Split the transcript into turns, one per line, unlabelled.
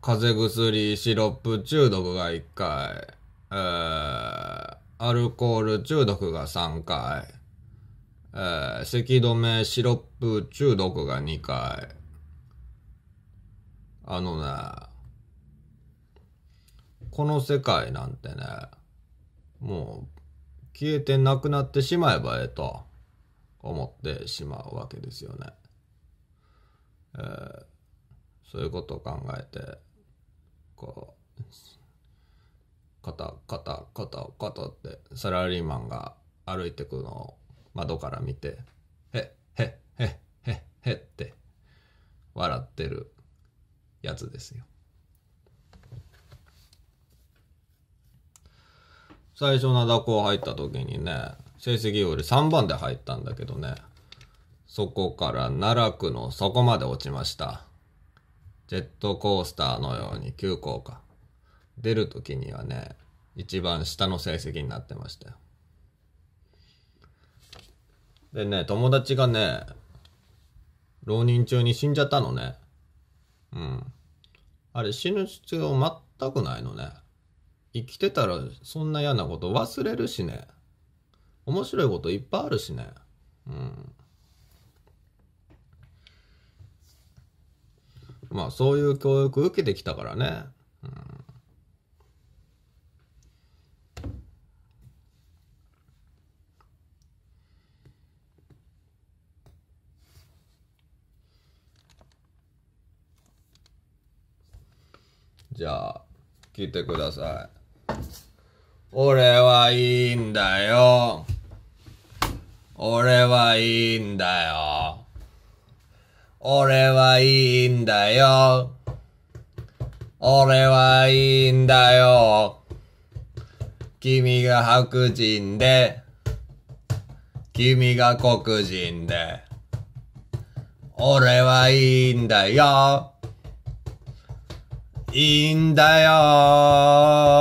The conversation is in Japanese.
風邪薬シロップ中毒が1回、アルコール中毒が3回、咳止めシロップ中毒が2回。あのね、この世界なんてね、もう消えてなくなってしまえばええと思ってしまうわけですよね。えーそういうことを考えてこう肩肩肩肩ってサラリーマンが歩いてくのを窓から見て「へっへっへっへっへっ」って笑ってるやつですよ。最初灘高入った時にね成績より3番で入ったんだけどねそこから奈落の底まで落ちました。ジェットコースターのように急降下。出るときにはね、一番下の成績になってましたよ。でね、友達がね、浪人中に死んじゃったのね。うん。あれ死ぬ必要全くないのね。生きてたらそんな嫌なこと忘れるしね。面白いこといっぱいあるしね。うん。まあそういう教育受けてきたからね。うん、じゃあ、聞いてください。俺はいいんだよ。俺はいいんだよ。俺はいいんだよ。俺はいいんだよ。君が白人で、君が黒人で、俺はいいんだよ。いいんだよ